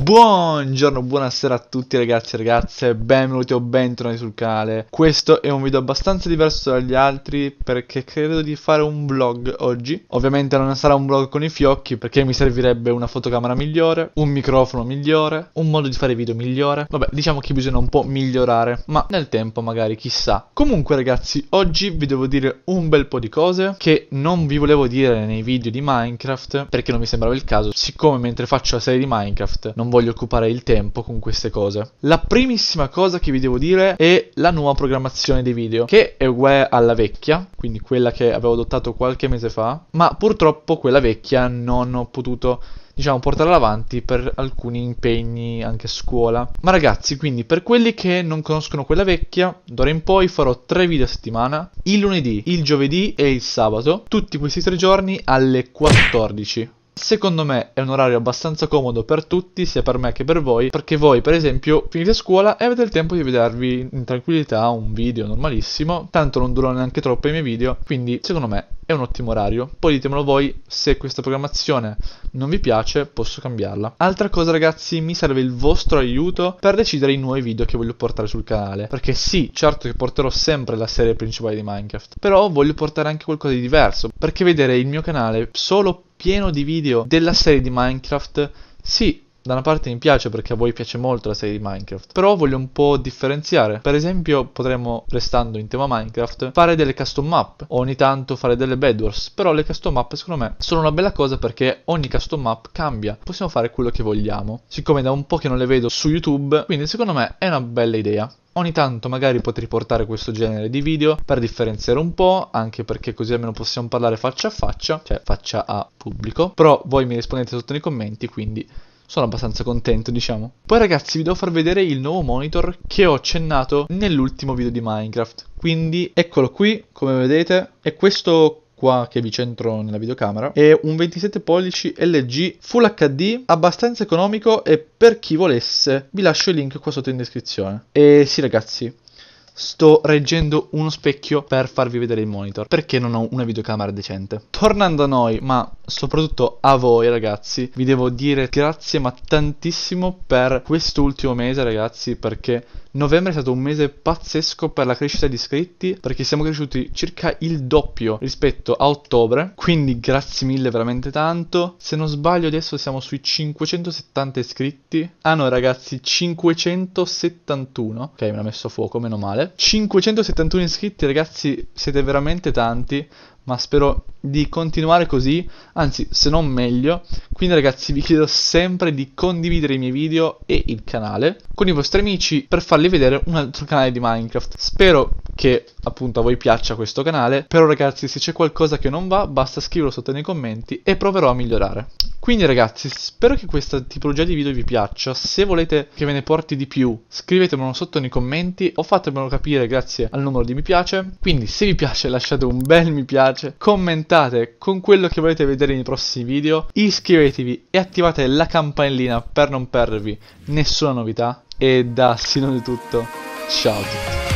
Buongiorno, buonasera a tutti ragazzi e ragazze, benvenuti o bentornati sul canale Questo è un video abbastanza diverso dagli altri perché credo di fare un vlog oggi Ovviamente non sarà un vlog con i fiocchi perché mi servirebbe una fotocamera migliore, un microfono migliore, un modo di fare video migliore Vabbè, diciamo che bisogna un po' migliorare, ma nel tempo magari chissà Comunque ragazzi, oggi vi devo dire un bel po' di cose che non vi volevo dire nei video di Minecraft Perché non mi sembrava il caso, siccome mentre faccio la serie di Minecraft non non voglio occupare il tempo con queste cose. La primissima cosa che vi devo dire è la nuova programmazione dei video, che è uguale alla vecchia, quindi quella che avevo adottato qualche mese fa, ma purtroppo quella vecchia non ho potuto diciamo portarla avanti per alcuni impegni anche a scuola. Ma ragazzi, quindi per quelli che non conoscono quella vecchia, d'ora in poi farò tre video a settimana, il lunedì, il giovedì e il sabato, tutti questi tre giorni alle 14. Secondo me è un orario abbastanza comodo per tutti, sia per me che per voi, perché voi per esempio finite scuola e avete il tempo di vedervi in tranquillità un video normalissimo, tanto non durano neanche troppo i miei video, quindi secondo me è un ottimo orario. Poi ditemelo voi se questa programmazione non vi piace, posso cambiarla. Altra cosa ragazzi, mi serve il vostro aiuto per decidere i nuovi video che voglio portare sul canale, perché sì, certo che porterò sempre la serie principale di Minecraft, però voglio portare anche qualcosa di diverso, perché vedere il mio canale solo pieno di video della serie di Minecraft, sì, da una parte mi piace perché a voi piace molto la serie di Minecraft, però voglio un po' differenziare. Per esempio, potremmo, restando in tema Minecraft, fare delle custom map, o ogni tanto fare delle bedwars, però le custom map secondo me sono una bella cosa perché ogni custom map cambia, possiamo fare quello che vogliamo. Siccome da un po' che non le vedo su YouTube, quindi secondo me è una bella idea. Ogni tanto magari potrei portare questo genere di video per differenziare un po', anche perché così almeno possiamo parlare faccia a faccia, cioè faccia a pubblico. Però voi mi rispondete sotto nei commenti, quindi sono abbastanza contento, diciamo. Poi ragazzi vi devo far vedere il nuovo monitor che ho accennato nell'ultimo video di Minecraft. Quindi eccolo qui, come vedete, è questo qua che vi centro nella videocamera è un 27 pollici LG Full HD abbastanza economico e per chi volesse vi lascio il link qua sotto in descrizione e sì ragazzi sto reggendo uno specchio per farvi vedere il monitor perché non ho una videocamera decente tornando a noi ma soprattutto a voi ragazzi vi devo dire grazie ma tantissimo per quest'ultimo mese ragazzi perché novembre è stato un mese pazzesco per la crescita di iscritti perché siamo cresciuti circa il doppio rispetto a ottobre quindi grazie mille veramente tanto se non sbaglio adesso siamo sui 570 iscritti ah no ragazzi 571 ok me l'ha messo a fuoco meno male 571 iscritti ragazzi siete veramente tanti ma spero di continuare così, anzi se non meglio. Quindi ragazzi vi chiedo sempre di condividere i miei video e il canale con i vostri amici per farli vedere un altro canale di Minecraft. Spero che appunto a voi piaccia questo canale. Però ragazzi se c'è qualcosa che non va basta scriverlo sotto nei commenti e proverò a migliorare. Quindi ragazzi spero che questa tipologia di video vi piaccia, se volete che ve ne porti di più scrivetemelo sotto nei commenti o fatemelo capire grazie al numero di mi piace. Quindi se vi piace lasciate un bel mi piace, commentate con quello che volete vedere nei prossimi video, iscrivetevi e attivate la campanellina per non perdervi nessuna novità. E da Sino di tutto, ciao a tutti!